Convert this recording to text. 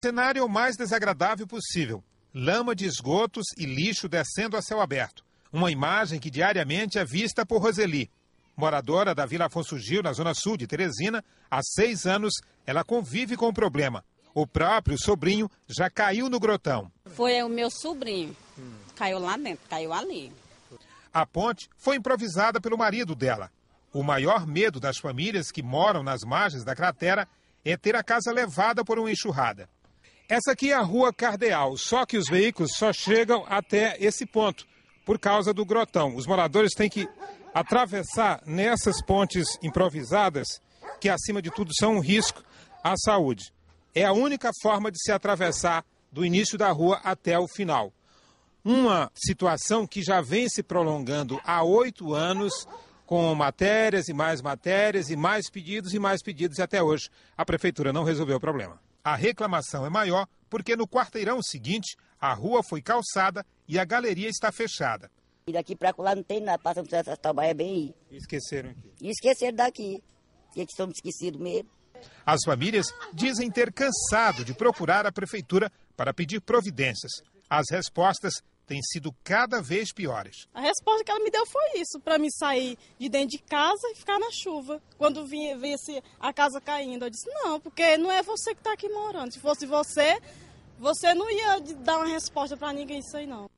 Cenário o mais desagradável possível: lama de esgotos e lixo descendo a céu aberto. Uma imagem que diariamente é vista por Roseli. Moradora da Vila Afonso Gil, na zona sul de Teresina, há seis anos ela convive com o problema. O próprio sobrinho já caiu no grotão. Foi o meu sobrinho. Caiu lá dentro, caiu ali. A ponte foi improvisada pelo marido dela. O maior medo das famílias que moram nas margens da cratera é ter a casa levada por uma enxurrada. Essa aqui é a Rua Cardeal, só que os veículos só chegam até esse ponto, por causa do grotão. Os moradores têm que atravessar nessas pontes improvisadas, que acima de tudo são um risco à saúde. É a única forma de se atravessar do início da rua até o final. Uma situação que já vem se prolongando há oito anos, com matérias e mais matérias, e mais pedidos e mais pedidos, e até hoje a prefeitura não resolveu o problema. A reclamação é maior porque no quarteirão seguinte a rua foi calçada e a galeria está fechada. E daqui para lá não tem nada, passamos por essa Taubaia bem aí. Esqueceram aqui. E esqueceram daqui. E é que somos esquecidos mesmo. As famílias dizem ter cansado de procurar a prefeitura para pedir providências. As respostas têm sido cada vez piores. A resposta que ela me deu foi isso, para me sair de dentro de casa e ficar na chuva. Quando vinha vi a casa caindo, eu disse, não, porque não é você que está aqui morando. Se fosse você, você não ia dar uma resposta para ninguém isso aí, não.